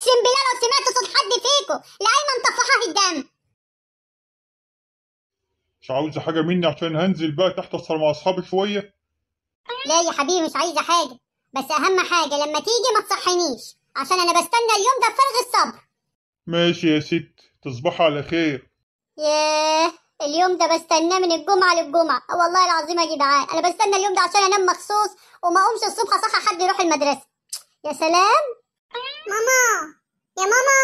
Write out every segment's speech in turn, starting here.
اقسم بالله لو سمعت صوت حد فيكم لايمن طفحه الدم مش عاوزة حاجة مني عشان هنزل بقى تحت أسهر مع أصحابي شوية لا يا حبيبي مش عايزة حاجة بس أهم حاجة لما تيجي ما تصحينيش عشان أنا بستنى اليوم ده بفارغ الصبر ماشي يا ست تصبحي على خير ياه اليوم ده بستناه من الجمعة للجمعة والله العظيم يا جدعان أنا بستنى اليوم ده عشان أنام مخصوص وما أقومش الصبح أصحى حد يروح المدرسة يا سلام ماما يا ماما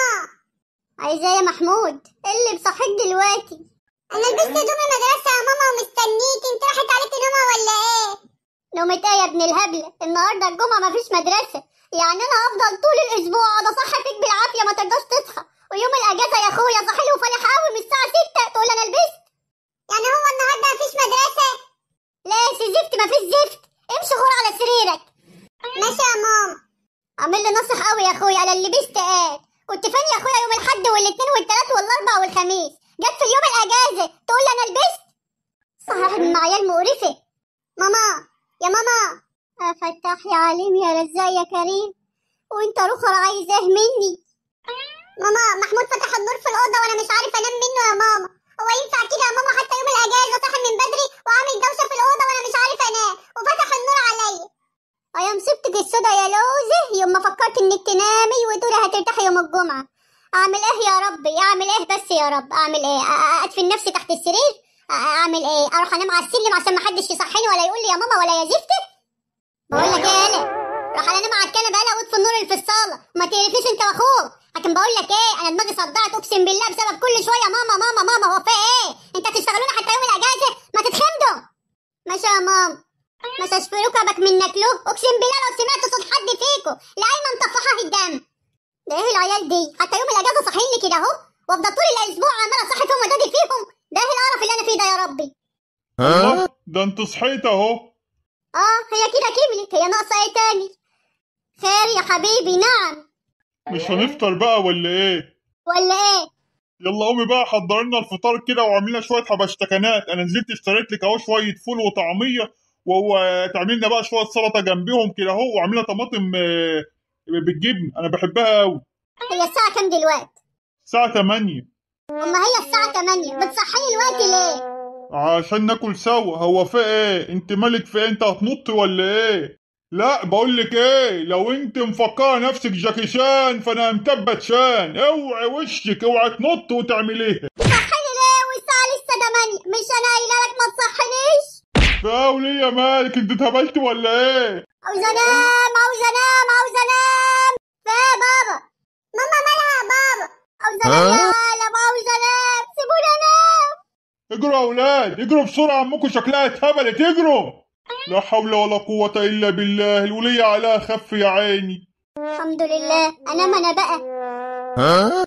عايزة يا محمود اللي بصحيك دلوقتي انا لبست هدوم المدرسة يا ماما ومستنيك انت راحت عليك نومة ولا ايه نومت ايه يا ابن الهبل النهاردة الجمعة مفيش مدرسة يعني انا هفضل طول الاسبوع اقعد اصحي فيك بالعافية ما ترضاش تصحى ويوم الاجازة يا اخويا صحي وفالح قوي من الساعة 6 تقول انا لبست يعني هو النهاردة مفيش مدرسة لا يا سي زفت مفيش زفت امشي غور على سريرك ماشي يا ماما عامل لي نصح قوي يا اخويا انا اللي لبست ايه كنت فين يا اخويا يوم الاحد والاثنين والثلاث والاربع والخميس جت في يوم الاجازه تقول لي انا لبست صحيح من عيال مقرفه ماما يا ماما افتح يا عليم يا رزاق يا كريم وانت رخر عايز ايه مني ماما محمود فتح النور في الاوضه وانا مش عارف انام منه يا ماما هو ينفع يوم مسبتك الصدى يا لوزه يوم ما فكرت انك تنامي وتقولي هترتاحي يوم الجمعة اعمل ايه يا ربي اعمل ايه بس يا رب اعمل ايه ادفن نفسي تحت السرير اعمل ايه اروح انام على السلم عشان محدش يصحيني ولا يقول لي يا ماما ولا يا زفته بقول لك ايه انا روح انام على الكنبه يالا واطفي النور اللي في الصاله ما تقرفنيش انت واخوك لكن بقول لك ايه انا دماغي صدعت اقسم بالله بسبب كل شويه ماما ماما ماما هو في ايه انت تشتغلون حتى يوم الاجازه ما تتخمدوا ماشي يا ماما مش هشفروك ركبك منك له اقسم بالله لو سمعت صوت حد فيكو لايمن طفحه الدم ده ايه العيال دي حتى يوم الاجازه صاحيين لي كده اهو وافضل طول الاسبوع عمال اصحي فيهم وادادي فيهم ده ايه القرف اللي انا فيه ده يا ربي ها أه؟ ده انت صحيت اهو اه هي كده كملت هي ناقصه ايه تاني خير يا حبيبي نعم مش هنفطر بقى ولا ايه ولا ايه يلا قومي بقى حضرنا لنا الفطار كده وعملنا شويه حبشتكنات انا نزلت اشتريت لك اهو شويه فول وطعميه وهو تعملنا بقى شويه سلطه جنبهم كده اهو وعاملها طماطم آه، بالجبن انا بحبها قوي هي الساعه كام دلوقتي الساعه 8 اما هي الساعه 8 بتصحيني الوقت ليه عشان ناكل سوا هو في ايه انت مالك في ايه انت هتنط ولا ايه لا بقول لك ايه لو انت مفكره نفسك جاكي شان فانا متبت شان اوعي وشك اوعي تنط وتعمليها صحيني ليه والساعه لسه 8 مش انا قايله لك ما تصحيني فاول ايه يا مالك انت اتهبلت ولا ايه عاوز انام عاوز انام عاوز انام فا ايه بابا ماما مالها يا بابا عاوز انام عاوز انام سيبوني انام اجروا يا اولاد اجروا بسرعه امكم شكلها اتهبلت اجروا لا حول ولا قوة إلا بالله الولية عليها خف يا عيني الحمد لله انام انا بقى ها